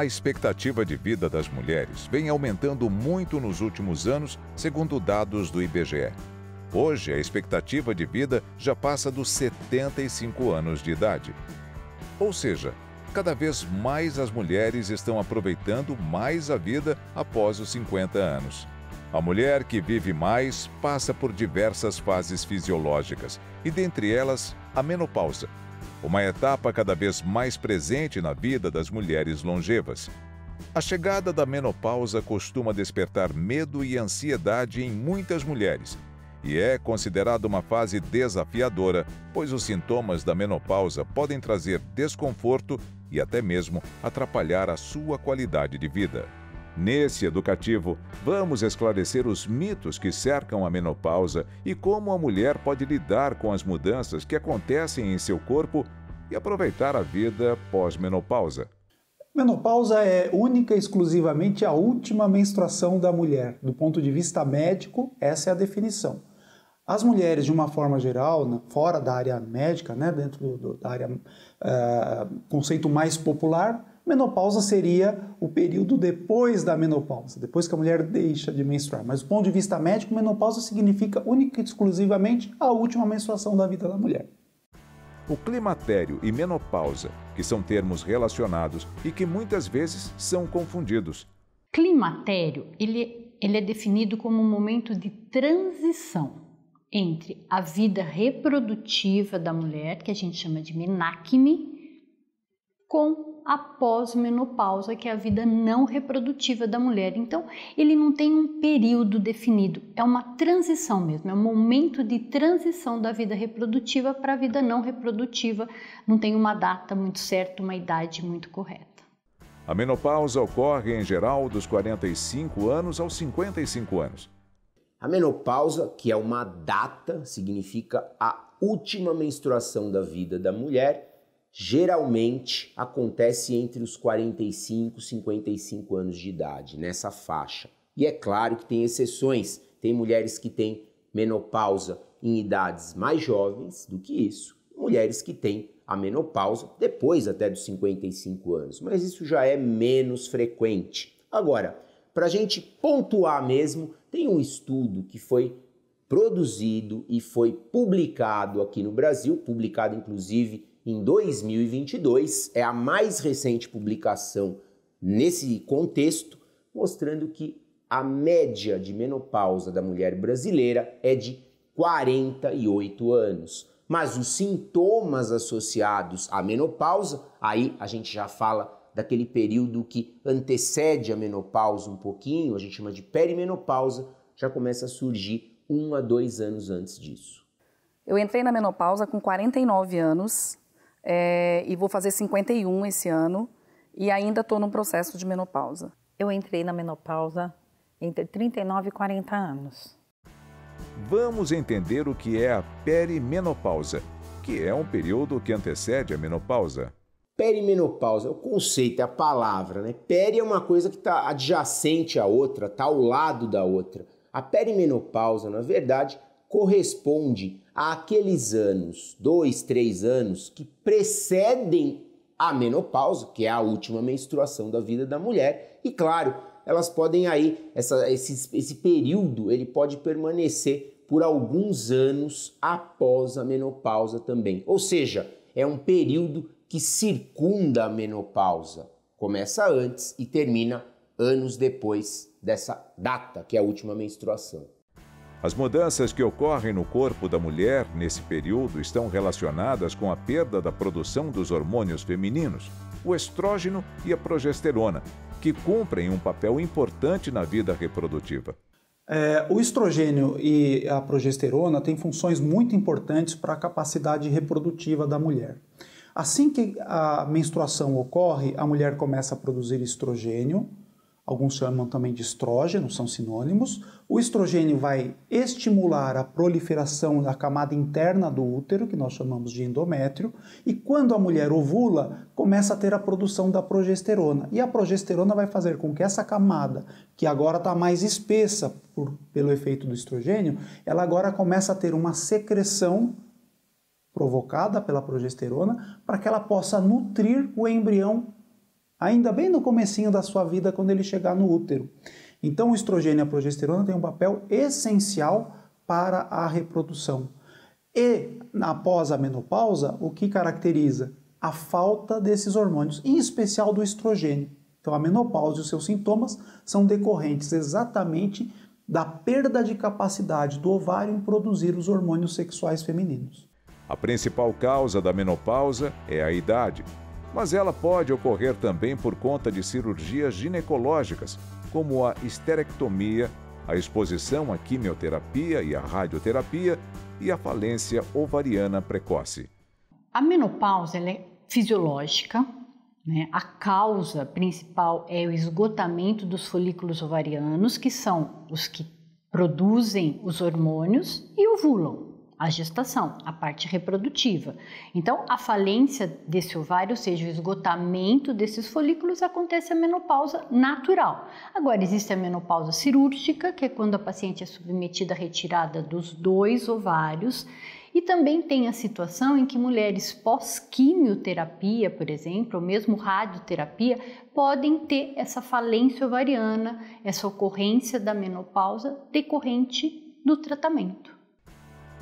A expectativa de vida das mulheres vem aumentando muito nos últimos anos, segundo dados do IBGE. Hoje, a expectativa de vida já passa dos 75 anos de idade. Ou seja, cada vez mais as mulheres estão aproveitando mais a vida após os 50 anos. A mulher que vive mais passa por diversas fases fisiológicas, e dentre elas, a menopausa, uma etapa cada vez mais presente na vida das mulheres longevas. A chegada da menopausa costuma despertar medo e ansiedade em muitas mulheres e é considerada uma fase desafiadora, pois os sintomas da menopausa podem trazer desconforto e até mesmo atrapalhar a sua qualidade de vida. Nesse educativo, vamos esclarecer os mitos que cercam a menopausa e como a mulher pode lidar com as mudanças que acontecem em seu corpo e aproveitar a vida pós-menopausa. Menopausa é única e exclusivamente a última menstruação da mulher. Do ponto de vista médico, essa é a definição. As mulheres, de uma forma geral, fora da área médica, né, dentro do, da área uh, conceito mais popular, menopausa seria o período depois da menopausa, depois que a mulher deixa de menstruar. Mas do ponto de vista médico, menopausa significa única e exclusivamente a última menstruação da vida da mulher. O climatério e menopausa, que são termos relacionados e que muitas vezes são confundidos. Climatério, ele, ele é definido como um momento de transição entre a vida reprodutiva da mulher, que a gente chama de menacme, com Após menopausa que é a vida não reprodutiva da mulher. Então, ele não tem um período definido, é uma transição mesmo, é um momento de transição da vida reprodutiva para a vida não reprodutiva. Não tem uma data muito certa, uma idade muito correta. A menopausa ocorre em geral dos 45 anos aos 55 anos. A menopausa, que é uma data, significa a última menstruação da vida da mulher geralmente acontece entre os 45 e 55 anos de idade, nessa faixa. E é claro que tem exceções, tem mulheres que têm menopausa em idades mais jovens do que isso, mulheres que têm a menopausa depois até dos 55 anos, mas isso já é menos frequente. Agora, para a gente pontuar mesmo, tem um estudo que foi produzido e foi publicado aqui no Brasil, publicado inclusive em 2022, é a mais recente publicação nesse contexto, mostrando que a média de menopausa da mulher brasileira é de 48 anos. Mas os sintomas associados à menopausa, aí a gente já fala daquele período que antecede a menopausa um pouquinho, a gente chama de perimenopausa, já começa a surgir um a dois anos antes disso. Eu entrei na menopausa com 49 anos é, e vou fazer 51 esse ano e ainda estou num processo de menopausa. Eu entrei na menopausa entre 39 e 40 anos. Vamos entender o que é a perimenopausa, que é um período que antecede a menopausa. Perimenopausa, o conceito, é a palavra, né? Peri é uma coisa que está adjacente à outra, está ao lado da outra. A perimenopausa, na verdade, corresponde àqueles anos, dois, três anos, que precedem a menopausa, que é a última menstruação da vida da mulher, e claro, elas podem aí, essa, esse, esse período ele pode permanecer por alguns anos após a menopausa também. Ou seja, é um período que circunda a menopausa. Começa antes e termina anos depois dessa data, que é a última menstruação. As mudanças que ocorrem no corpo da mulher nesse período estão relacionadas com a perda da produção dos hormônios femininos, o estrógeno e a progesterona, que cumprem um papel importante na vida reprodutiva. É, o estrogênio e a progesterona têm funções muito importantes para a capacidade reprodutiva da mulher. Assim que a menstruação ocorre, a mulher começa a produzir estrogênio, alguns chamam também de estrógeno, são sinônimos. O estrogênio vai estimular a proliferação da camada interna do útero, que nós chamamos de endométrio, e quando a mulher ovula, começa a ter a produção da progesterona. E a progesterona vai fazer com que essa camada, que agora está mais espessa por, pelo efeito do estrogênio, ela agora começa a ter uma secreção provocada pela progesterona para que ela possa nutrir o embrião ainda bem no comecinho da sua vida quando ele chegar no útero. Então o estrogênio e a progesterona têm um papel essencial para a reprodução. E após a menopausa, o que caracteriza? A falta desses hormônios, em especial do estrogênio. Então a menopausa e os seus sintomas são decorrentes exatamente da perda de capacidade do ovário em produzir os hormônios sexuais femininos. A principal causa da menopausa é a idade, mas ela pode ocorrer também por conta de cirurgias ginecológicas, como a esterectomia, a exposição à quimioterapia e à radioterapia e a falência ovariana precoce. A menopausa é fisiológica, né? a causa principal é o esgotamento dos folículos ovarianos, que são os que produzem os hormônios e ovulam a gestação, a parte reprodutiva. Então, a falência desse ovário, ou seja, o esgotamento desses folículos, acontece a menopausa natural. Agora, existe a menopausa cirúrgica, que é quando a paciente é submetida à retirada dos dois ovários. E também tem a situação em que mulheres pós-quimioterapia, por exemplo, ou mesmo radioterapia, podem ter essa falência ovariana, essa ocorrência da menopausa decorrente do tratamento.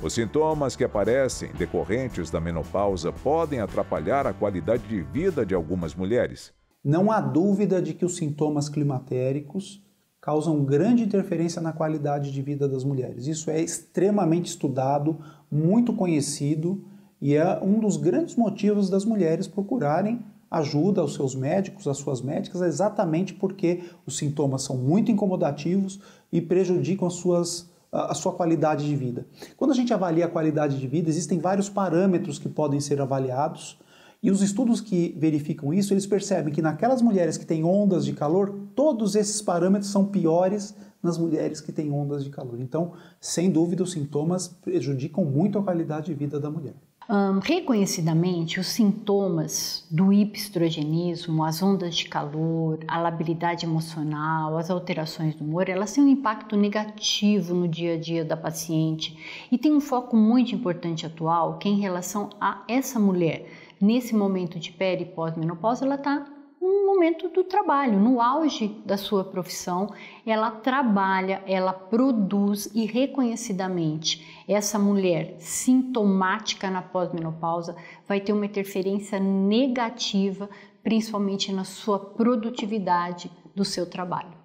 Os sintomas que aparecem decorrentes da menopausa podem atrapalhar a qualidade de vida de algumas mulheres. Não há dúvida de que os sintomas climatéricos causam grande interferência na qualidade de vida das mulheres. Isso é extremamente estudado, muito conhecido e é um dos grandes motivos das mulheres procurarem ajuda aos seus médicos, às suas médicas, exatamente porque os sintomas são muito incomodativos e prejudicam as suas a sua qualidade de vida. Quando a gente avalia a qualidade de vida, existem vários parâmetros que podem ser avaliados e os estudos que verificam isso, eles percebem que naquelas mulheres que têm ondas de calor, todos esses parâmetros são piores nas mulheres que têm ondas de calor. Então, sem dúvida, os sintomas prejudicam muito a qualidade de vida da mulher. Um, reconhecidamente, os sintomas do hipistrogenismo, as ondas de calor, a labilidade emocional, as alterações do humor, elas têm um impacto negativo no dia a dia da paciente e tem um foco muito importante atual que é em relação a essa mulher. Nesse momento de peri pós-menopausa, ela está no momento do trabalho, no auge da sua profissão, ela trabalha, ela produz e reconhecidamente essa mulher sintomática na pós-menopausa vai ter uma interferência negativa, principalmente na sua produtividade do seu trabalho.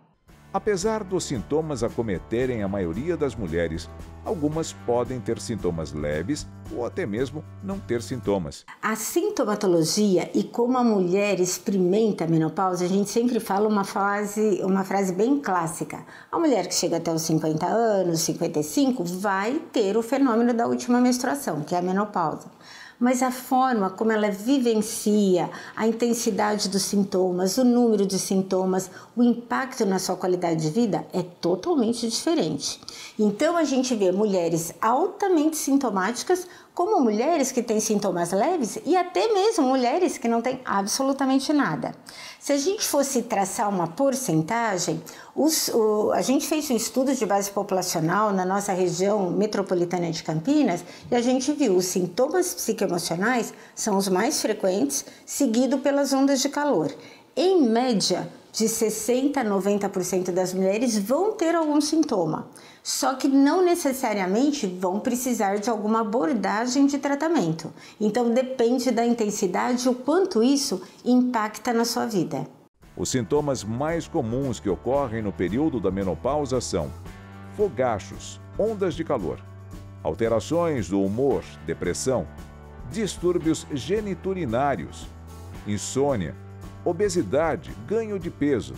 Apesar dos sintomas acometerem a maioria das mulheres, algumas podem ter sintomas leves ou até mesmo não ter sintomas. A sintomatologia e como a mulher experimenta a menopausa, a gente sempre fala uma frase, uma frase bem clássica. A mulher que chega até os 50 anos, 55, vai ter o fenômeno da última menstruação, que é a menopausa mas a forma como ela vivencia a intensidade dos sintomas, o número de sintomas, o impacto na sua qualidade de vida é totalmente diferente. Então a gente vê mulheres altamente sintomáticas como mulheres que têm sintomas leves e até mesmo mulheres que não têm absolutamente nada. Se a gente fosse traçar uma porcentagem, os, o, a gente fez um estudo de base populacional na nossa região metropolitana de Campinas e a gente viu os sintomas psicoemocionais são os mais frequentes, seguido pelas ondas de calor. Em média, de 60% a 90% das mulheres vão ter algum sintoma, só que não necessariamente vão precisar de alguma abordagem de tratamento. Então depende da intensidade o quanto isso impacta na sua vida. Os sintomas mais comuns que ocorrem no período da menopausa são fogachos, ondas de calor, alterações do humor, depressão, distúrbios geniturinários, insônia, obesidade, ganho de peso,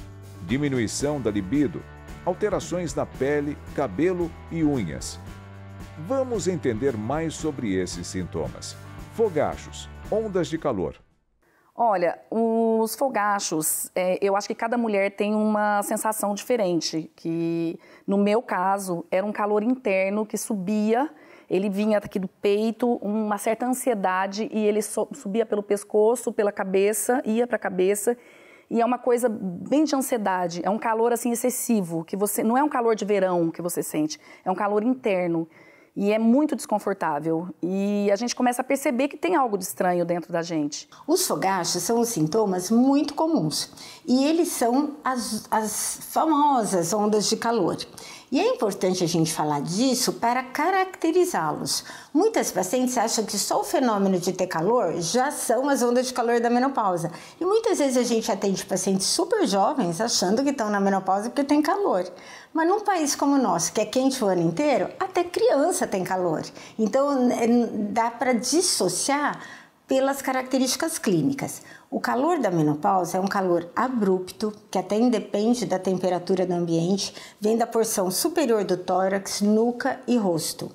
diminuição da libido, alterações na pele, cabelo e unhas. Vamos entender mais sobre esses sintomas. Fogachos, ondas de calor. Olha, os fogachos, é, eu acho que cada mulher tem uma sensação diferente, que no meu caso era um calor interno que subia ele vinha aqui do peito, uma certa ansiedade, e ele subia pelo pescoço, pela cabeça, ia para a cabeça. E é uma coisa bem de ansiedade, é um calor assim excessivo, que você não é um calor de verão que você sente, é um calor interno e é muito desconfortável. E a gente começa a perceber que tem algo de estranho dentro da gente. Os fogachos são sintomas muito comuns e eles são as, as famosas ondas de calor. E é importante a gente falar disso para caracterizá-los. Muitas pacientes acham que só o fenômeno de ter calor já são as ondas de calor da menopausa. E muitas vezes a gente atende pacientes super jovens achando que estão na menopausa porque tem calor. Mas num país como o nosso, que é quente o ano inteiro, até criança tem calor. Então é, dá para dissociar pelas características clínicas. O calor da menopausa é um calor abrupto, que até independe da temperatura do ambiente, vem da porção superior do tórax, nuca e rosto.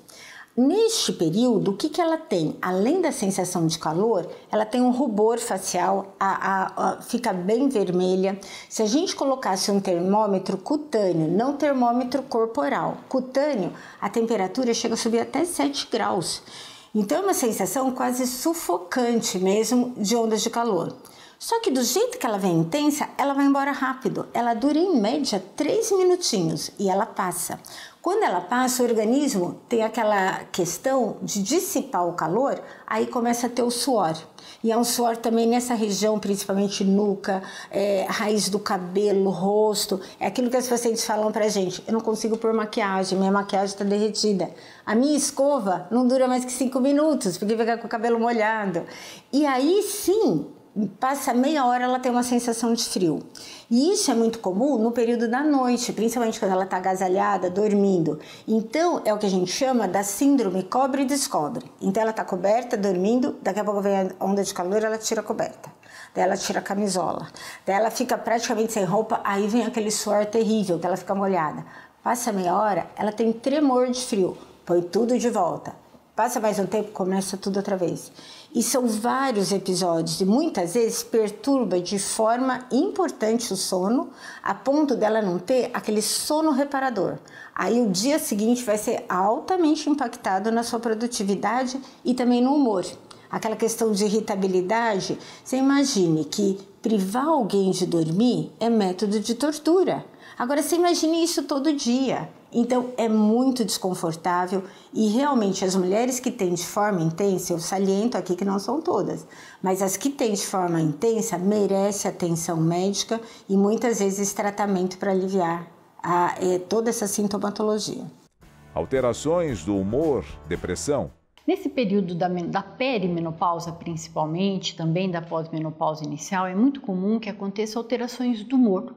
Neste período, o que, que ela tem? Além da sensação de calor, ela tem um rubor facial, a, a, a, fica bem vermelha. Se a gente colocasse um termômetro cutâneo, não termômetro corporal, cutâneo, a temperatura chega a subir até 7 graus. Então é uma sensação quase sufocante mesmo de ondas de calor. Só que do jeito que ela vem intensa, ela vai embora rápido. Ela dura em média 3 minutinhos e ela passa. Quando ela passa, o organismo tem aquela questão de dissipar o calor, aí começa a ter o suor. E é um suor também nessa região, principalmente nuca, é, raiz do cabelo, rosto. É aquilo que as pacientes falam pra gente. Eu não consigo pôr maquiagem, minha maquiagem tá derretida. A minha escova não dura mais que cinco minutos, porque fica com o cabelo molhado. E aí sim, passa meia hora ela tem uma sensação de frio. E isso é muito comum no período da noite, principalmente quando ela está agasalhada, dormindo. Então é o que a gente chama da síndrome cobre e descobre. Então ela está coberta, dormindo, daqui a pouco vem a onda de calor, ela tira a coberta. Daí ela tira a camisola. Daí ela fica praticamente sem roupa, aí vem aquele suor terrível, que ela fica molhada. Passa meia hora, ela tem tremor de frio, põe tudo de volta. Passa mais um tempo, começa tudo outra vez. E são vários episódios e muitas vezes perturba de forma importante o sono, a ponto dela não ter aquele sono reparador. Aí o dia seguinte vai ser altamente impactado na sua produtividade e também no humor. Aquela questão de irritabilidade, você imagine que privar alguém de dormir é método de tortura. Agora você imagine isso todo dia. Então é muito desconfortável e realmente as mulheres que têm de forma intensa, eu saliento aqui que não são todas, mas as que têm de forma intensa merece atenção médica e muitas vezes tratamento para aliviar a, é, toda essa sintomatologia. Alterações do humor, depressão. Nesse período da, da perimenopausa, principalmente, também da pós-menopausa inicial, é muito comum que aconteçam alterações do humor,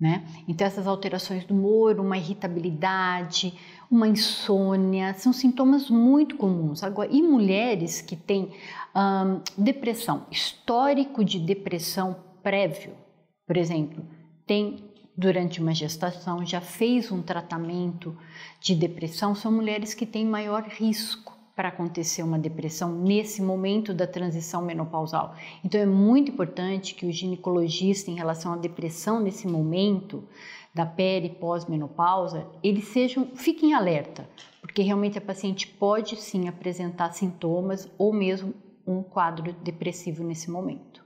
né? Então, essas alterações do humor, uma irritabilidade, uma insônia, são sintomas muito comuns. Agora, e mulheres que têm hum, depressão, histórico de depressão prévio, por exemplo, tem durante uma gestação, já fez um tratamento de depressão, são mulheres que têm maior risco para acontecer uma depressão nesse momento da transição menopausal. Então é muito importante que o ginecologista em relação à depressão nesse momento da peri pós-menopausa, eles sejam fiquem alerta, porque realmente a paciente pode sim apresentar sintomas ou mesmo um quadro depressivo nesse momento.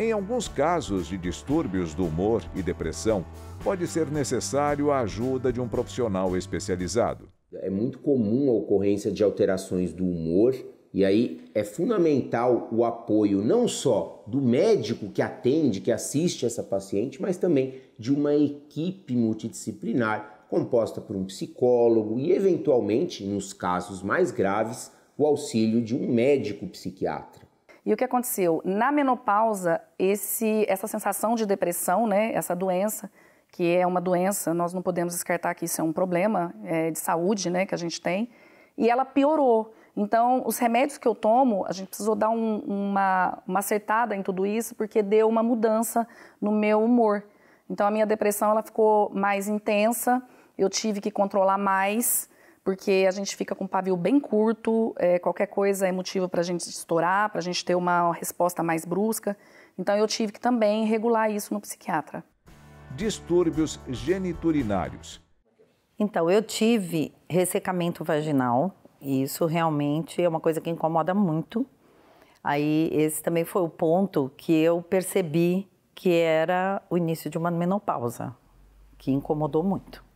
Em alguns casos de distúrbios do humor e depressão, pode ser necessário a ajuda de um profissional especializado. É muito comum a ocorrência de alterações do humor, e aí é fundamental o apoio não só do médico que atende, que assiste essa paciente, mas também de uma equipe multidisciplinar composta por um psicólogo e, eventualmente, nos casos mais graves, o auxílio de um médico psiquiatra. E o que aconteceu? Na menopausa, esse, essa sensação de depressão, né, essa doença, que é uma doença, nós não podemos descartar que isso é um problema é, de saúde né, que a gente tem, e ela piorou. Então, os remédios que eu tomo, a gente precisou dar um, uma, uma acertada em tudo isso, porque deu uma mudança no meu humor. Então, a minha depressão ela ficou mais intensa, eu tive que controlar mais, porque a gente fica com o pavio bem curto, é, qualquer coisa é motivo para a gente estourar, para a gente ter uma resposta mais brusca. Então, eu tive que também regular isso no psiquiatra distúrbios geniturinários. Então, eu tive ressecamento vaginal, e isso realmente é uma coisa que incomoda muito. Aí, esse também foi o ponto que eu percebi que era o início de uma menopausa, que incomodou muito.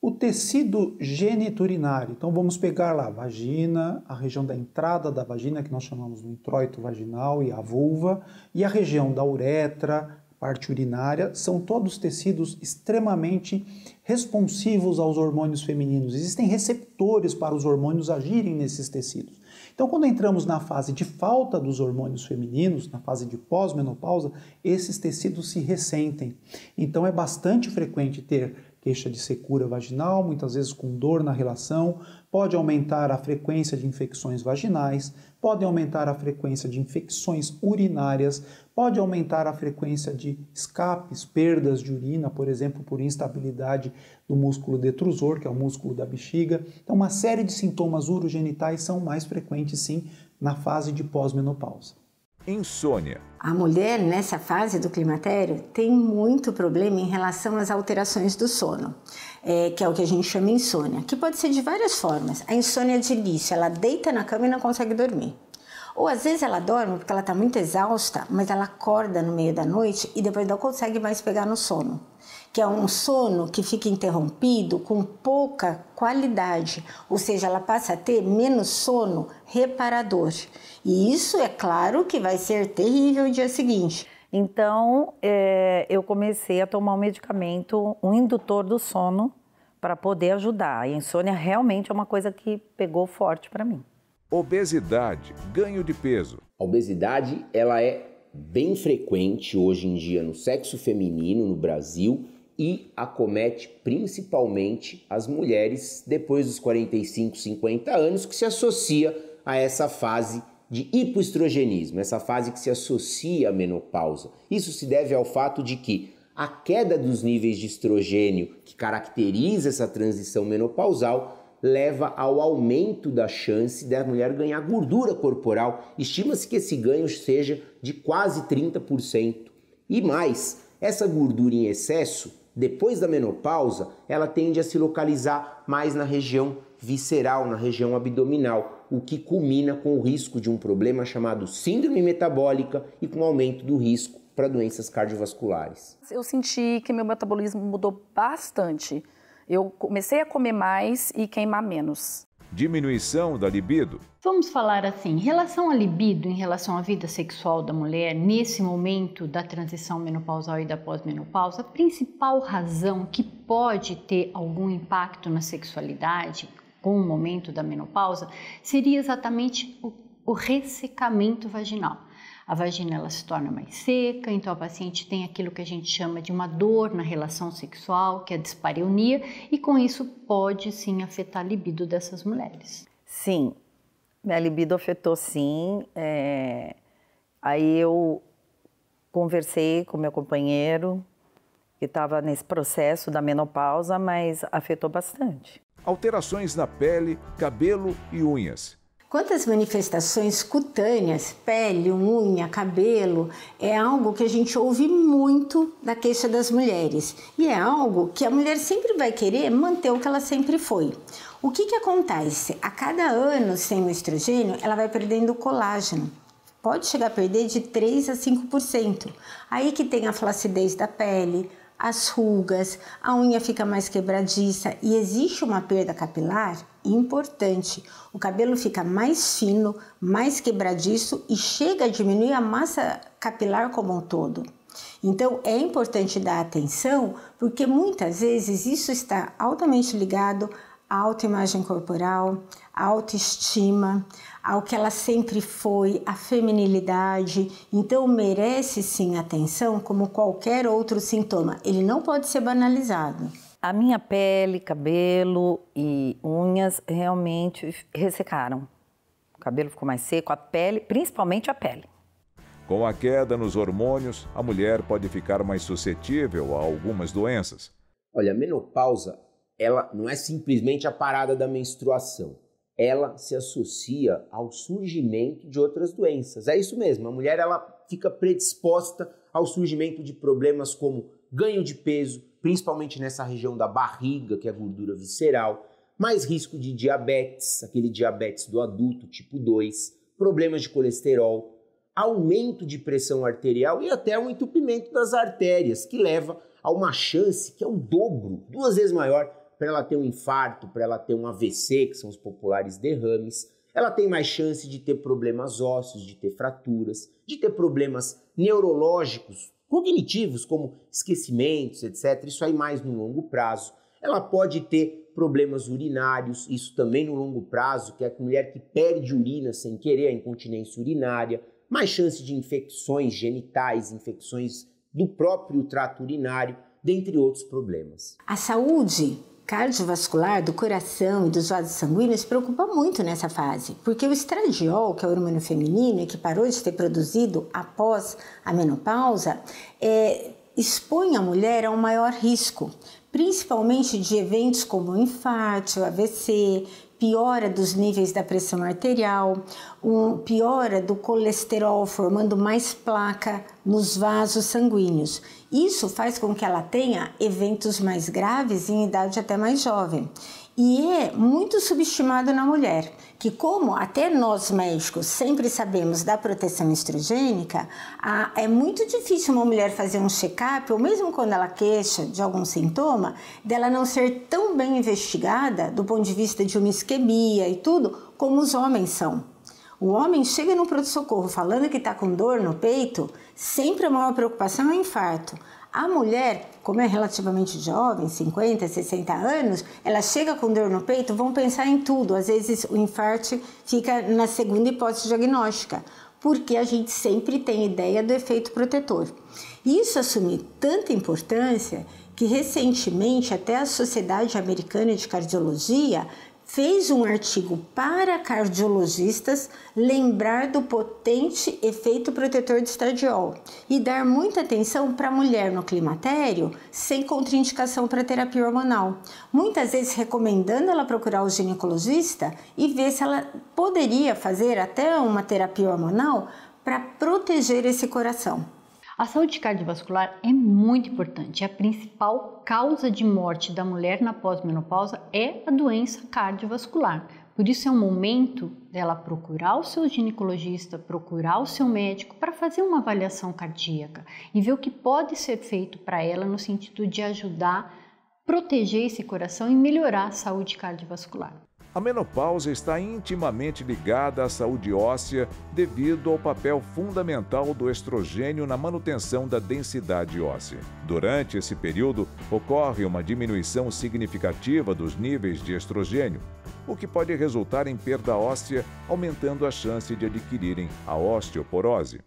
O tecido geniturinário, então vamos pegar lá a vagina, a região da entrada da vagina, que nós chamamos de introito vaginal e a vulva, e a região da uretra, parte urinária, são todos tecidos extremamente responsivos aos hormônios femininos. Existem receptores para os hormônios agirem nesses tecidos. Então, quando entramos na fase de falta dos hormônios femininos, na fase de pós-menopausa, esses tecidos se ressentem. Então, é bastante frequente ter queixa de secura vaginal, muitas vezes com dor na relação, pode aumentar a frequência de infecções vaginais, pode aumentar a frequência de infecções urinárias, pode aumentar a frequência de escapes, perdas de urina, por exemplo, por instabilidade do músculo detrusor, que é o músculo da bexiga. Então, uma série de sintomas urogenitais são mais frequentes, sim, na fase de pós-menopausa. Insônia. A mulher, nessa fase do climatério, tem muito problema em relação às alterações do sono, é, que é o que a gente chama insônia, que pode ser de várias formas. A insônia de início, ela deita na cama e não consegue dormir. Ou às vezes ela dorme porque ela está muito exausta, mas ela acorda no meio da noite e depois não consegue mais pegar no sono, que é um sono que fica interrompido com pouca qualidade, ou seja, ela passa a ter menos sono reparador. E isso é claro que vai ser terrível no dia seguinte. Então, é, eu comecei a tomar um medicamento, um indutor do sono, para poder ajudar. E a insônia realmente é uma coisa que pegou forte para mim. Obesidade, ganho de peso. A obesidade ela é bem frequente hoje em dia no sexo feminino no Brasil e acomete principalmente as mulheres depois dos 45, 50 anos, que se associa a essa fase de hipoestrogenismo, essa fase que se associa à menopausa. Isso se deve ao fato de que a queda dos níveis de estrogênio que caracteriza essa transição menopausal leva ao aumento da chance da mulher ganhar gordura corporal. Estima-se que esse ganho seja de quase 30%. E mais, essa gordura em excesso, depois da menopausa, ela tende a se localizar mais na região visceral, na região abdominal, o que culmina com o risco de um problema chamado síndrome metabólica e com aumento do risco para doenças cardiovasculares. Eu senti que meu metabolismo mudou bastante. Eu comecei a comer mais e queimar menos. Diminuição da libido. Vamos falar assim, em relação à libido, em relação à vida sexual da mulher, nesse momento da transição menopausal e da pós-menopausa, a principal razão que pode ter algum impacto na sexualidade com o momento da menopausa seria exatamente o, o ressecamento vaginal a vagina ela se torna mais seca, então a paciente tem aquilo que a gente chama de uma dor na relação sexual, que é a dispareunia, e com isso pode sim afetar a libido dessas mulheres. Sim, minha libido afetou sim. É... Aí eu conversei com meu companheiro, que estava nesse processo da menopausa, mas afetou bastante. Alterações na pele, cabelo e unhas. Quantas manifestações cutâneas, pele, unha, cabelo, é algo que a gente ouve muito da queixa das mulheres e é algo que a mulher sempre vai querer manter o que ela sempre foi. O que, que acontece? A cada ano sem o estrogênio, ela vai perdendo colágeno pode chegar a perder de 3 a 5%. Aí que tem a flacidez da pele, as rugas, a unha fica mais quebradiça e existe uma perda capilar importante. O cabelo fica mais fino, mais quebradiço e chega a diminuir a massa capilar como um todo. Então é importante dar atenção porque muitas vezes isso está altamente ligado autoimagem corporal, à autoestima, ao que ela sempre foi, a feminilidade. Então, merece sim atenção como qualquer outro sintoma. Ele não pode ser banalizado. A minha pele, cabelo e unhas realmente ressecaram. O cabelo ficou mais seco, a pele, principalmente a pele. Com a queda nos hormônios, a mulher pode ficar mais suscetível a algumas doenças. Olha, a menopausa ela não é simplesmente a parada da menstruação. Ela se associa ao surgimento de outras doenças. É isso mesmo, a mulher ela fica predisposta ao surgimento de problemas como ganho de peso, principalmente nessa região da barriga, que é a gordura visceral, mais risco de diabetes, aquele diabetes do adulto tipo 2, problemas de colesterol, aumento de pressão arterial e até um entupimento das artérias, que leva a uma chance que é o dobro, duas vezes maior, para ela ter um infarto, para ela ter um AVC, que são os populares derrames. Ela tem mais chance de ter problemas ósseos, de ter fraturas, de ter problemas neurológicos, cognitivos, como esquecimentos, etc. Isso aí mais no longo prazo. Ela pode ter problemas urinários, isso também no longo prazo, que é a mulher que perde urina sem querer, a incontinência urinária, mais chance de infecções genitais, infecções do próprio trato urinário, dentre outros problemas. A saúde cardiovascular do coração e dos vasos sanguíneos preocupa muito nessa fase, porque o estradiol, que é o hormônio feminino e que parou de ser produzido após a menopausa, é, expõe a mulher a um maior risco, principalmente de eventos como infarto, AVC, piora dos níveis da pressão arterial, um, piora do colesterol, formando mais placa nos vasos sanguíneos. Isso faz com que ela tenha eventos mais graves em idade até mais jovem e é muito subestimado na mulher, que como até nós médicos sempre sabemos da proteção estrogênica, é muito difícil uma mulher fazer um check-up, ou mesmo quando ela queixa de algum sintoma, dela não ser tão bem investigada do ponto de vista de uma isquemia e tudo, como os homens são. O homem chega no pronto-socorro falando que está com dor no peito, sempre a maior preocupação é o infarto. A mulher, como é relativamente jovem, 50, 60 anos, ela chega com dor no peito, vão pensar em tudo. Às vezes o infarto fica na segunda hipótese diagnóstica, porque a gente sempre tem ideia do efeito protetor. Isso assume tanta importância que recentemente até a Sociedade Americana de Cardiologia fez um artigo para cardiologistas lembrar do potente efeito protetor de estradiol e dar muita atenção para a mulher no climatério sem contraindicação para terapia hormonal, muitas vezes recomendando ela procurar o ginecologista e ver se ela poderia fazer até uma terapia hormonal para proteger esse coração. A saúde cardiovascular é muito importante. A principal causa de morte da mulher na pós-menopausa é a doença cardiovascular. Por isso é um momento dela procurar o seu ginecologista, procurar o seu médico para fazer uma avaliação cardíaca e ver o que pode ser feito para ela no sentido de ajudar, proteger esse coração e melhorar a saúde cardiovascular. A menopausa está intimamente ligada à saúde óssea devido ao papel fundamental do estrogênio na manutenção da densidade óssea. Durante esse período, ocorre uma diminuição significativa dos níveis de estrogênio, o que pode resultar em perda óssea, aumentando a chance de adquirirem a osteoporose.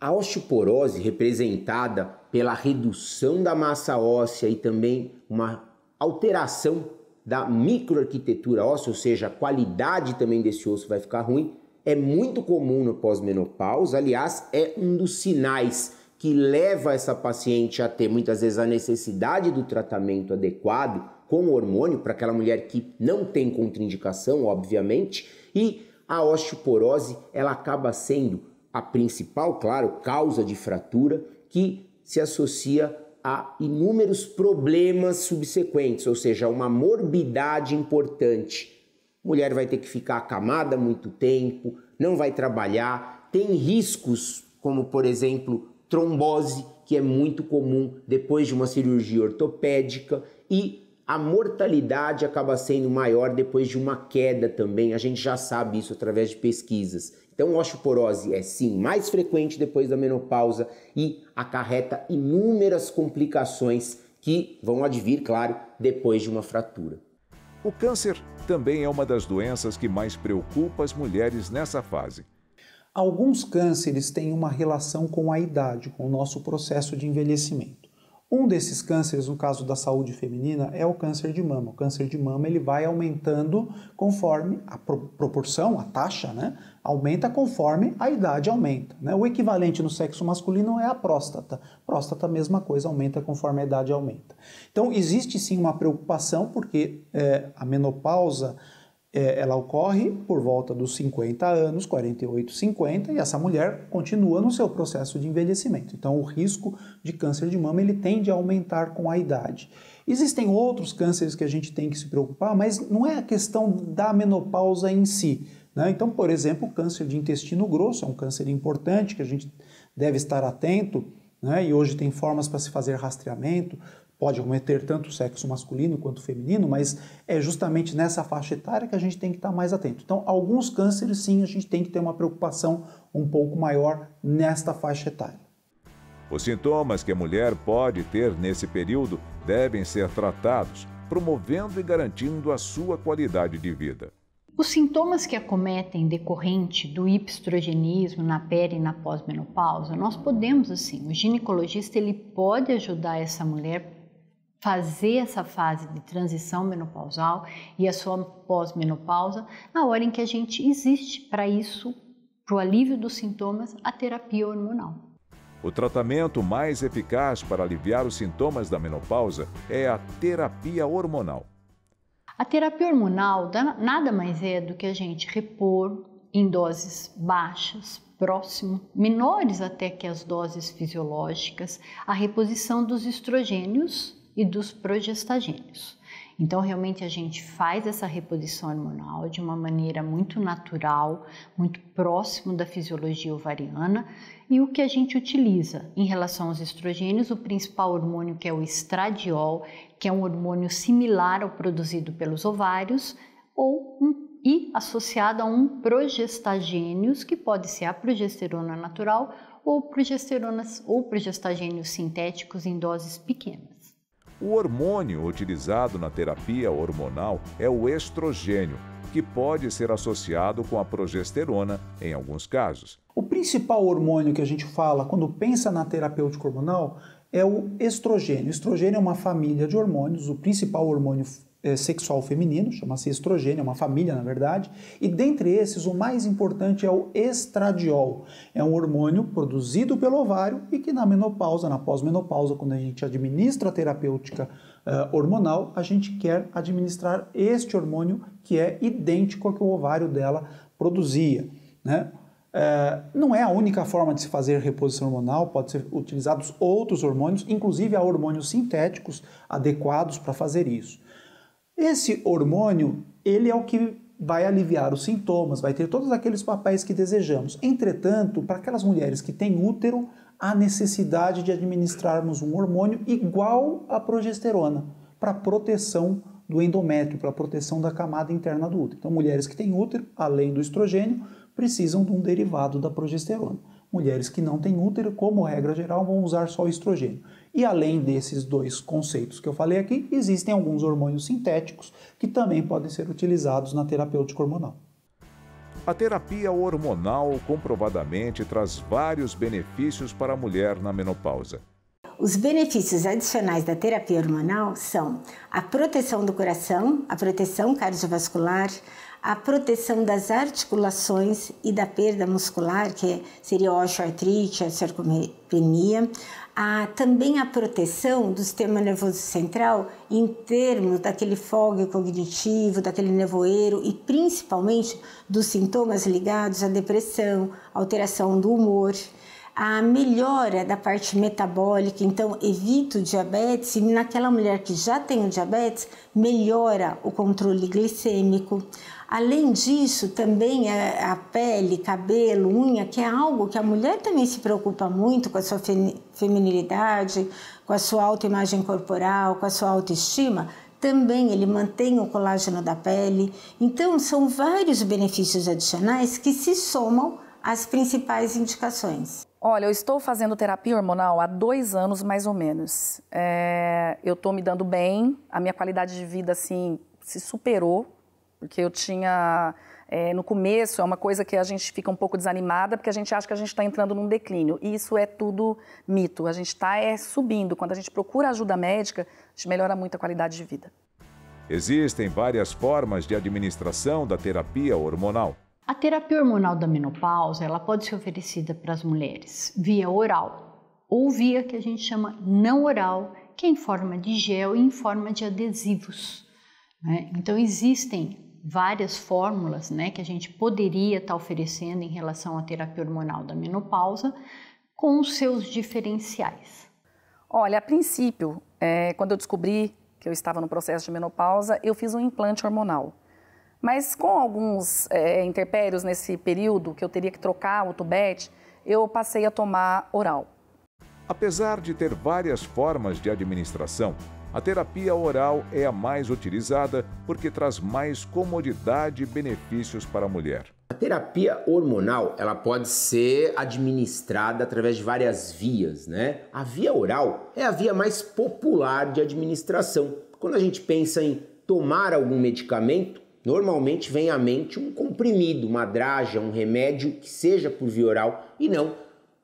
A osteoporose, representada pela redução da massa óssea e também uma alteração da microarquitetura óssea, ou seja, a qualidade também desse osso vai ficar ruim, é muito comum no pós-menopausa, aliás, é um dos sinais que leva essa paciente a ter muitas vezes a necessidade do tratamento adequado com hormônio para aquela mulher que não tem contraindicação, obviamente, e a osteoporose, ela acaba sendo a principal, claro, causa de fratura que se associa a inúmeros problemas subsequentes, ou seja, uma morbidade importante. Mulher vai ter que ficar acamada muito tempo, não vai trabalhar, tem riscos como, por exemplo, trombose, que é muito comum depois de uma cirurgia ortopédica, e a mortalidade acaba sendo maior depois de uma queda também. A gente já sabe isso através de pesquisas. Então, osteoporose é sim mais frequente depois da menopausa e acarreta inúmeras complicações que vão advir, claro, depois de uma fratura. O câncer também é uma das doenças que mais preocupa as mulheres nessa fase. Alguns cânceres têm uma relação com a idade, com o nosso processo de envelhecimento. Um desses cânceres, no caso da saúde feminina, é o câncer de mama. O câncer de mama ele vai aumentando conforme a pro proporção, a taxa, né? Aumenta conforme a idade aumenta. Né? O equivalente no sexo masculino é a próstata. Próstata, mesma coisa, aumenta conforme a idade aumenta. Então, existe sim uma preocupação, porque é, a menopausa é, ela ocorre por volta dos 50 anos, 48, 50, e essa mulher continua no seu processo de envelhecimento. Então, o risco de câncer de mama ele tende a aumentar com a idade. Existem outros cânceres que a gente tem que se preocupar, mas não é a questão da menopausa em si. Né? Então, por exemplo, o câncer de intestino grosso é um câncer importante que a gente deve estar atento. Né? E hoje tem formas para se fazer rastreamento, pode cometer tanto o sexo masculino quanto feminino, mas é justamente nessa faixa etária que a gente tem que estar mais atento. Então, alguns cânceres, sim, a gente tem que ter uma preocupação um pouco maior nesta faixa etária. Os sintomas que a mulher pode ter nesse período devem ser tratados, promovendo e garantindo a sua qualidade de vida. Os sintomas que acometem decorrente do hipstrogenismo na pele e na pós-menopausa, nós podemos assim, o ginecologista ele pode ajudar essa mulher fazer essa fase de transição menopausal e a sua pós-menopausa na hora em que a gente existe para isso, para o alívio dos sintomas, a terapia hormonal. O tratamento mais eficaz para aliviar os sintomas da menopausa é a terapia hormonal. A terapia hormonal nada mais é do que a gente repor em doses baixas, próximo, menores até que as doses fisiológicas, a reposição dos estrogênios e dos progestagênios. Então, realmente, a gente faz essa reposição hormonal de uma maneira muito natural, muito próximo da fisiologia ovariana. E o que a gente utiliza em relação aos estrogênios, o principal hormônio que é o estradiol, que é um hormônio similar ao produzido pelos ovários, ou um, e associado a um progestagênios, que pode ser a progesterona natural ou progesteronas ou progestagênios sintéticos em doses pequenas. O hormônio utilizado na terapia hormonal é o estrogênio, que pode ser associado com a progesterona em alguns casos. O principal hormônio que a gente fala quando pensa na terapêutica hormonal é o estrogênio. O estrogênio é uma família de hormônios, o principal hormônio eh, sexual feminino, chama-se estrogênio, é uma família na verdade, e dentre esses o mais importante é o estradiol. É um hormônio produzido pelo ovário e que na menopausa, na pós-menopausa, quando a gente administra a terapêutica uh, hormonal, a gente quer administrar este hormônio que é idêntico ao que o ovário dela produzia, né? Eh, não é a única forma de se fazer reposição hormonal, pode ser utilizados outros hormônios, inclusive há hormônios sintéticos adequados para fazer isso. Esse hormônio, ele é o que vai aliviar os sintomas, vai ter todos aqueles papéis que desejamos. Entretanto, para aquelas mulheres que têm útero, há necessidade de administrarmos um hormônio igual à progesterona para proteção do endométrio, para proteção da camada interna do útero. Então, mulheres que têm útero, além do estrogênio, precisam de um derivado da progesterona mulheres que não têm útero, como regra geral, vão usar só o estrogênio. E além desses dois conceitos que eu falei aqui, existem alguns hormônios sintéticos que também podem ser utilizados na terapêutica hormonal. A terapia hormonal comprovadamente traz vários benefícios para a mulher na menopausa. Os benefícios adicionais da terapia hormonal são a proteção do coração, a proteção cardiovascular, a proteção das articulações e da perda muscular, que seria osteoartrite, sarcopenia, a, também a proteção do sistema nervoso central em termos daquele fog cognitivo, daquele nevoeiro e principalmente dos sintomas ligados à depressão, alteração do humor, a melhora da parte metabólica, então evita o diabetes, e naquela mulher que já tem o diabetes, melhora o controle glicêmico. Além disso, também a pele, cabelo, unha, que é algo que a mulher também se preocupa muito com a sua feminilidade, com a sua autoimagem corporal, com a sua autoestima, também ele mantém o colágeno da pele. Então, são vários benefícios adicionais que se somam às principais indicações. Olha, eu estou fazendo terapia hormonal há dois anos, mais ou menos. É, eu estou me dando bem, a minha qualidade de vida, assim, se superou, porque eu tinha... É, no começo é uma coisa que a gente fica um pouco desanimada, porque a gente acha que a gente está entrando num declínio. E isso é tudo mito. A gente está é, subindo. Quando a gente procura ajuda médica, a gente melhora muito a qualidade de vida. Existem várias formas de administração da terapia hormonal. A terapia hormonal da menopausa, ela pode ser oferecida para as mulheres via oral ou via que a gente chama não oral, que é em forma de gel e em forma de adesivos. Né? Então existem várias fórmulas né, que a gente poderia estar tá oferecendo em relação à terapia hormonal da menopausa, com os seus diferenciais. Olha, a princípio, é, quando eu descobri que eu estava no processo de menopausa, eu fiz um implante hormonal. Mas com alguns é, interpérios nesse período que eu teria que trocar o tubete, eu passei a tomar oral. Apesar de ter várias formas de administração, a terapia oral é a mais utilizada porque traz mais comodidade e benefícios para a mulher. A terapia hormonal, ela pode ser administrada através de várias vias, né? A via oral é a via mais popular de administração. Quando a gente pensa em tomar algum medicamento, normalmente vem à mente um comprimido, uma draja, um remédio que seja por via oral e não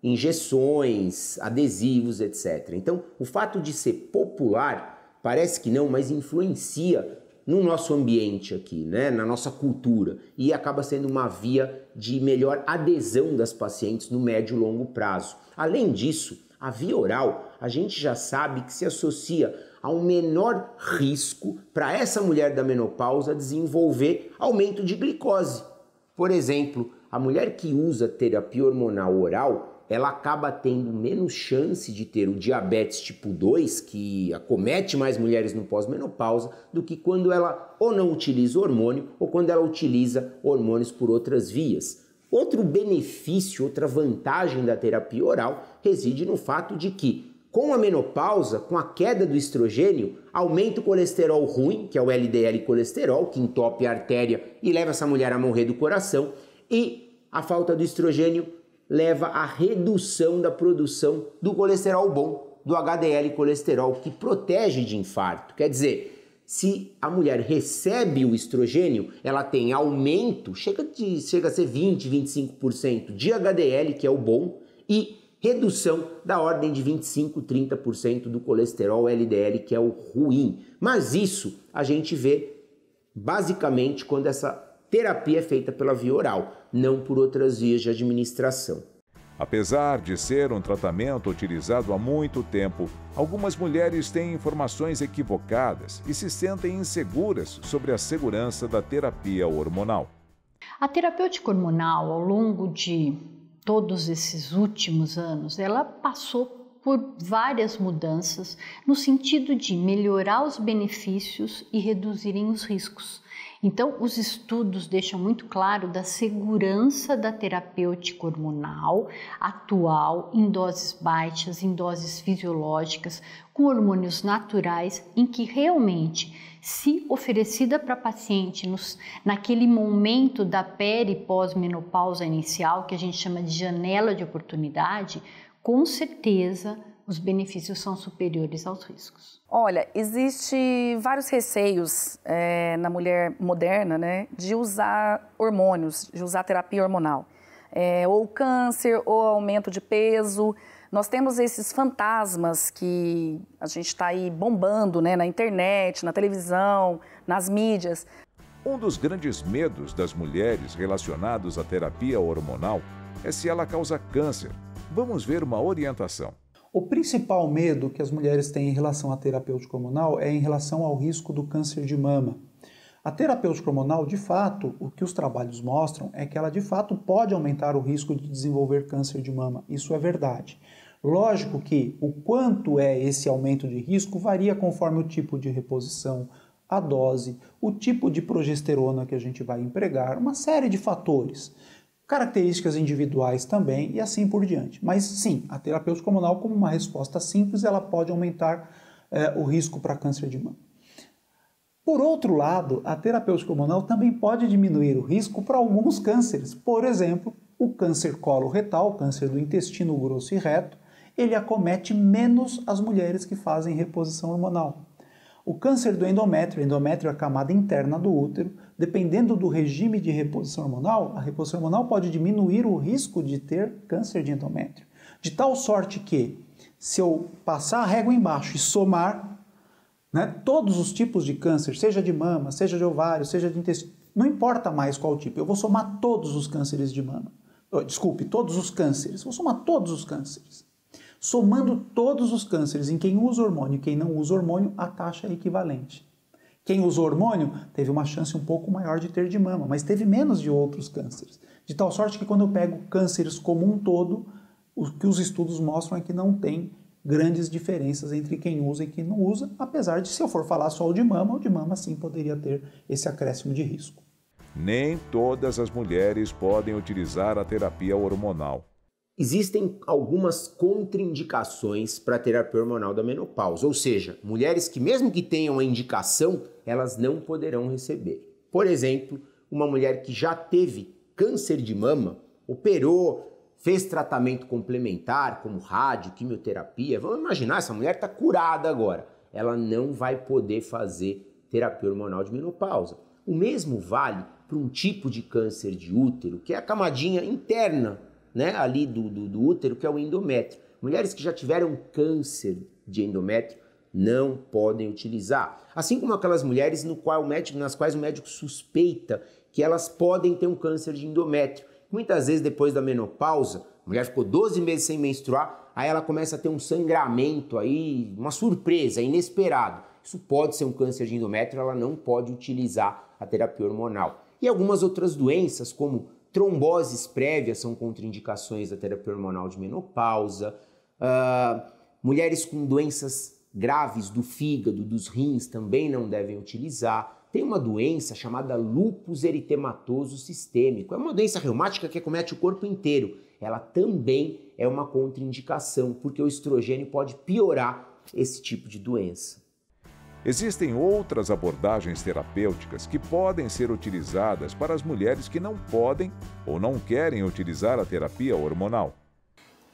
injeções, adesivos, etc. Então, o fato de ser popular parece que não, mas influencia no nosso ambiente aqui, né, na nossa cultura e acaba sendo uma via de melhor adesão das pacientes no médio e longo prazo. Além disso, a via oral, a gente já sabe que se associa há um menor risco para essa mulher da menopausa desenvolver aumento de glicose. Por exemplo, a mulher que usa terapia hormonal oral, ela acaba tendo menos chance de ter o diabetes tipo 2, que acomete mais mulheres no pós-menopausa, do que quando ela ou não utiliza hormônio ou quando ela utiliza hormônios por outras vias. Outro benefício, outra vantagem da terapia oral reside no fato de que com a menopausa, com a queda do estrogênio, aumenta o colesterol ruim, que é o LDL colesterol, que entope a artéria e leva essa mulher a morrer do coração, e a falta do estrogênio leva à redução da produção do colesterol bom, do HDL colesterol, que protege de infarto. Quer dizer, se a mulher recebe o estrogênio, ela tem aumento, chega, de, chega a ser 20, 25% de HDL, que é o bom, e redução da ordem de 25, 30% do colesterol LDL, que é o ruim. Mas isso a gente vê basicamente quando essa terapia é feita pela via oral, não por outras vias de administração. Apesar de ser um tratamento utilizado há muito tempo, algumas mulheres têm informações equivocadas e se sentem inseguras sobre a segurança da terapia hormonal. A terapêutica hormonal, ao longo de todos esses últimos anos, ela passou por várias mudanças no sentido de melhorar os benefícios e reduzirem os riscos. Então, os estudos deixam muito claro da segurança da terapêutica hormonal atual em doses baixas, em doses fisiológicas, com hormônios naturais, em que realmente se oferecida para paciente nos, naquele momento da peri pós-menopausa inicial, que a gente chama de janela de oportunidade, com certeza os benefícios são superiores aos riscos. Olha, existe vários receios é, na mulher moderna, né, de usar hormônios, de usar terapia hormonal, é, ou câncer, ou aumento de peso. Nós temos esses fantasmas que a gente está aí bombando né, na internet, na televisão, nas mídias. Um dos grandes medos das mulheres relacionados à terapia hormonal é se ela causa câncer. Vamos ver uma orientação. O principal medo que as mulheres têm em relação à terapêutica hormonal é em relação ao risco do câncer de mama. A terapêutica hormonal, de fato, o que os trabalhos mostram é que ela de fato pode aumentar o risco de desenvolver câncer de mama. Isso é verdade. Lógico que o quanto é esse aumento de risco varia conforme o tipo de reposição, a dose, o tipo de progesterona que a gente vai empregar, uma série de fatores, características individuais também e assim por diante. Mas sim, a terapêutica hormonal, como uma resposta simples, ela pode aumentar é, o risco para câncer de mama. Por outro lado, a terapêutica hormonal também pode diminuir o risco para alguns cânceres, por exemplo, o câncer coloretal, retal, câncer do intestino grosso e reto, ele acomete menos as mulheres que fazem reposição hormonal. O câncer do endométrio, endométrio é a camada interna do útero, dependendo do regime de reposição hormonal, a reposição hormonal pode diminuir o risco de ter câncer de endométrio. De tal sorte que, se eu passar a régua embaixo e somar né, todos os tipos de câncer, seja de mama, seja de ovário, seja de intestino, não importa mais qual tipo, eu vou somar todos os cânceres de mama. Oh, desculpe, todos os cânceres, vou somar todos os cânceres. Somando todos os cânceres em quem usa hormônio e quem não usa hormônio, a taxa é equivalente. Quem usou hormônio teve uma chance um pouco maior de ter de mama, mas teve menos de outros cânceres. De tal sorte que quando eu pego cânceres como um todo, o que os estudos mostram é que não tem grandes diferenças entre quem usa e quem não usa, apesar de se eu for falar só o de mama, o de mama sim poderia ter esse acréscimo de risco. Nem todas as mulheres podem utilizar a terapia hormonal. Existem algumas contraindicações para terapia hormonal da menopausa, ou seja, mulheres que, mesmo que tenham a indicação, elas não poderão receber. Por exemplo, uma mulher que já teve câncer de mama, operou, fez tratamento complementar, como rádio, quimioterapia. Vamos imaginar, essa mulher está curada agora. Ela não vai poder fazer terapia hormonal de menopausa. O mesmo vale para um tipo de câncer de útero, que é a camadinha interna né, ali do, do, do útero, que é o endométrio. Mulheres que já tiveram câncer de endométrio não podem utilizar. Assim como aquelas mulheres no qual o médico, nas quais o médico suspeita que elas podem ter um câncer de endométrio. Muitas vezes, depois da menopausa, a mulher ficou 12 meses sem menstruar, aí ela começa a ter um sangramento aí, uma surpresa, inesperado. Isso pode ser um câncer de endométrio, ela não pode utilizar a terapia hormonal. E algumas outras doenças, como Tromboses prévias são contraindicações da terapia hormonal de menopausa. Uh, mulheres com doenças graves do fígado, dos rins também não devem utilizar. Tem uma doença chamada lúpus eritematoso sistêmico. É uma doença reumática que acomete o corpo inteiro. Ela também é uma contraindicação, porque o estrogênio pode piorar esse tipo de doença. Existem outras abordagens terapêuticas que podem ser utilizadas para as mulheres que não podem ou não querem utilizar a terapia hormonal.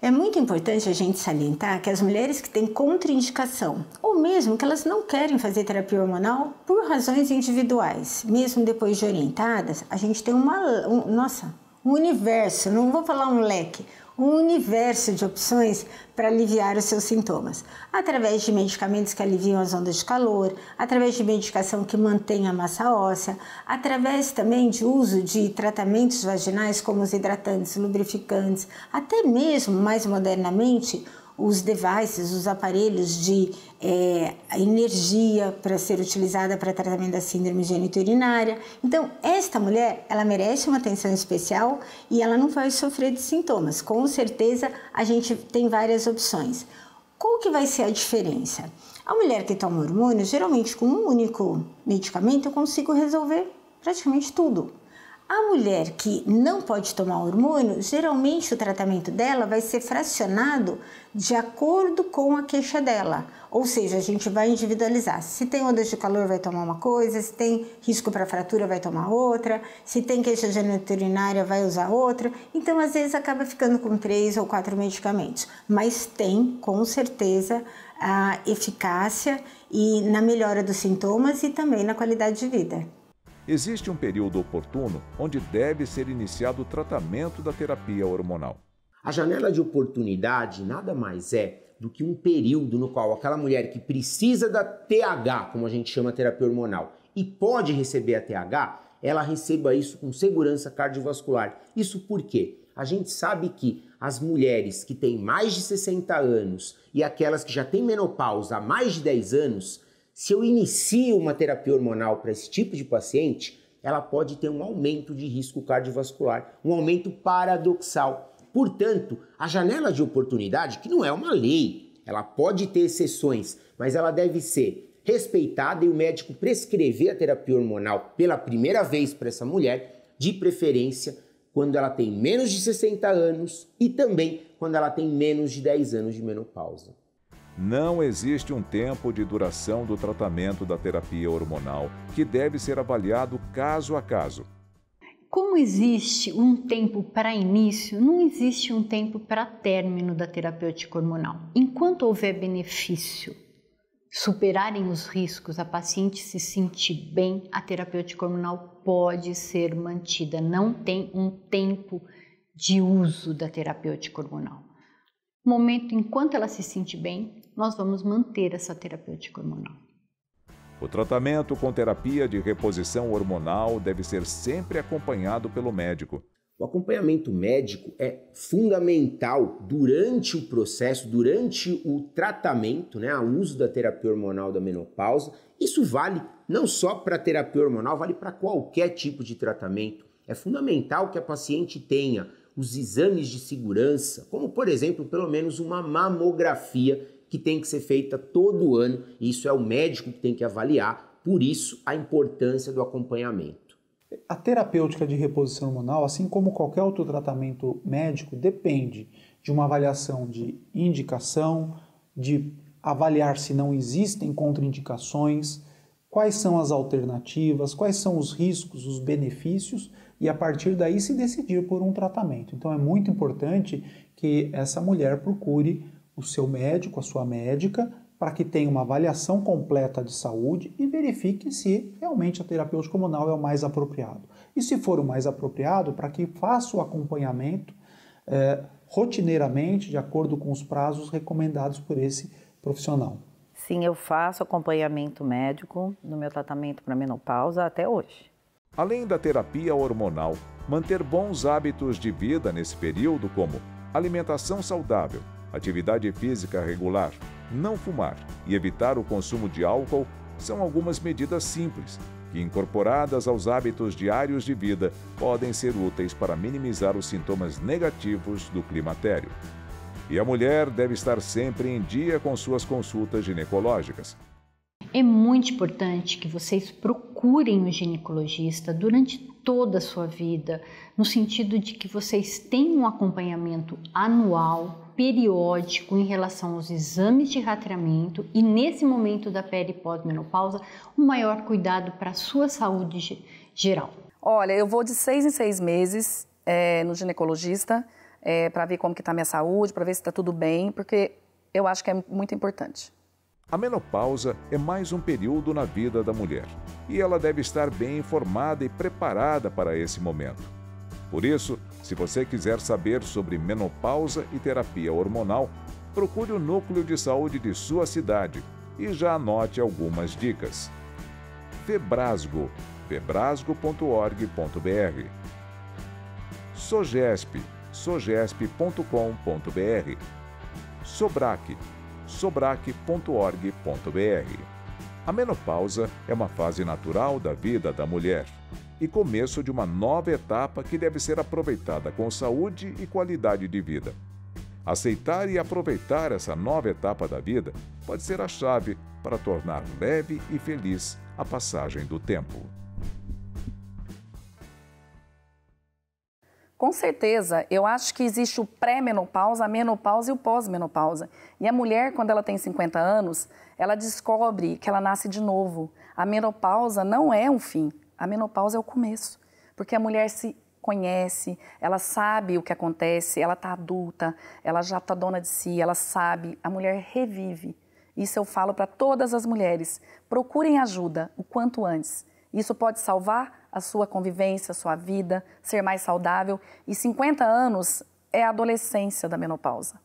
É muito importante a gente salientar que as mulheres que têm contraindicação, ou mesmo que elas não querem fazer terapia hormonal por razões individuais, mesmo depois de orientadas, a gente tem uma. Um, nossa, um universo, não vou falar um leque, um universo de opções para aliviar os seus sintomas, através de medicamentos que aliviam as ondas de calor, através de medicação que mantém a massa óssea, através também de uso de tratamentos vaginais como os hidratantes, lubrificantes, até mesmo mais modernamente os devices, os aparelhos de é, energia para ser utilizada para tratamento da síndrome genitourinária. Então, esta mulher, ela merece uma atenção especial e ela não vai sofrer de sintomas. Com certeza, a gente tem várias opções. Qual que vai ser a diferença? A mulher que toma hormônio, geralmente com um único medicamento, eu consigo resolver praticamente tudo. A mulher que não pode tomar hormônio, geralmente o tratamento dela vai ser fracionado de acordo com a queixa dela. Ou seja, a gente vai individualizar. Se tem ondas de calor, vai tomar uma coisa, se tem risco para fratura, vai tomar outra, se tem queixa urinária, vai usar outra. Então, às vezes, acaba ficando com três ou quatro medicamentos. Mas tem, com certeza, a eficácia e na melhora dos sintomas e também na qualidade de vida existe um período oportuno onde deve ser iniciado o tratamento da terapia hormonal. A janela de oportunidade nada mais é do que um período no qual aquela mulher que precisa da TH, como a gente chama a terapia hormonal, e pode receber a TH, ela receba isso com segurança cardiovascular. Isso por quê? A gente sabe que as mulheres que têm mais de 60 anos e aquelas que já têm menopausa há mais de 10 anos, se eu inicio uma terapia hormonal para esse tipo de paciente, ela pode ter um aumento de risco cardiovascular, um aumento paradoxal. Portanto, a janela de oportunidade, que não é uma lei, ela pode ter exceções, mas ela deve ser respeitada e o médico prescrever a terapia hormonal pela primeira vez para essa mulher, de preferência quando ela tem menos de 60 anos e também quando ela tem menos de 10 anos de menopausa. Não existe um tempo de duração do tratamento da terapia hormonal, que deve ser avaliado caso a caso. Como existe um tempo para início, não existe um tempo para término da terapêutica hormonal. Enquanto houver benefício, superarem os riscos, a paciente se sentir bem, a terapêutica hormonal pode ser mantida. Não tem um tempo de uso da terapêutica hormonal. Momento enquanto ela se sente bem, nós vamos manter essa terapêutica hormonal. O tratamento com terapia de reposição hormonal deve ser sempre acompanhado pelo médico. O acompanhamento médico é fundamental durante o processo, durante o tratamento, né, o uso da terapia hormonal da menopausa. Isso vale não só para terapia hormonal, vale para qualquer tipo de tratamento. É fundamental que a paciente tenha os exames de segurança, como por exemplo, pelo menos uma mamografia que tem que ser feita todo ano, e isso é o médico que tem que avaliar, por isso a importância do acompanhamento. A terapêutica de reposição hormonal, assim como qualquer outro tratamento médico, depende de uma avaliação de indicação, de avaliar se não existem contraindicações, quais são as alternativas, quais são os riscos, os benefícios e a partir daí se decidir por um tratamento. Então é muito importante que essa mulher procure o seu médico, a sua médica, para que tenha uma avaliação completa de saúde e verifique se realmente a terapêutica hormonal é o mais apropriado. E se for o mais apropriado, para que faça o acompanhamento é, rotineiramente, de acordo com os prazos recomendados por esse profissional. Sim, eu faço acompanhamento médico no meu tratamento para menopausa até hoje. Além da terapia hormonal, manter bons hábitos de vida nesse período, como alimentação saudável, atividade física regular, não fumar e evitar o consumo de álcool são algumas medidas simples que, incorporadas aos hábitos diários de vida, podem ser úteis para minimizar os sintomas negativos do climatério. E a mulher deve estar sempre em dia com suas consultas ginecológicas. É muito importante que vocês procurem procurem o ginecologista durante toda a sua vida, no sentido de que vocês tenham um acompanhamento anual, periódico em relação aos exames de rastreamento e nesse momento da pós-menopausa, um maior cuidado para a sua saúde geral. Olha, eu vou de seis em seis meses é, no ginecologista é, eh, para ver como que está a minha saúde, para ver se está tudo bem, porque eu acho que é muito importante. A menopausa é mais um período na vida da mulher e ela deve estar bem informada e preparada para esse momento. Por isso, se você quiser saber sobre menopausa e terapia hormonal, procure o núcleo de saúde de sua cidade e já anote algumas dicas. Febrasgo, febrasgo.org.br. Sogesp, sogesp.com.br sobrac.org.br. A menopausa é uma fase natural da vida da mulher e começo de uma nova etapa que deve ser aproveitada com saúde e qualidade de vida. Aceitar e aproveitar essa nova etapa da vida pode ser a chave para tornar leve e feliz a passagem do tempo. Com certeza, eu acho que existe o pré-menopausa, a menopausa e o pós-menopausa. E a mulher, quando ela tem 50 anos, ela descobre que ela nasce de novo. A menopausa não é um fim, a menopausa é o começo. Porque a mulher se conhece, ela sabe o que acontece, ela está adulta, ela já está dona de si, ela sabe, a mulher revive. Isso eu falo para todas as mulheres. Procurem ajuda o quanto antes. Isso pode salvar a sua convivência, a sua vida, ser mais saudável. E 50 anos é a adolescência da menopausa.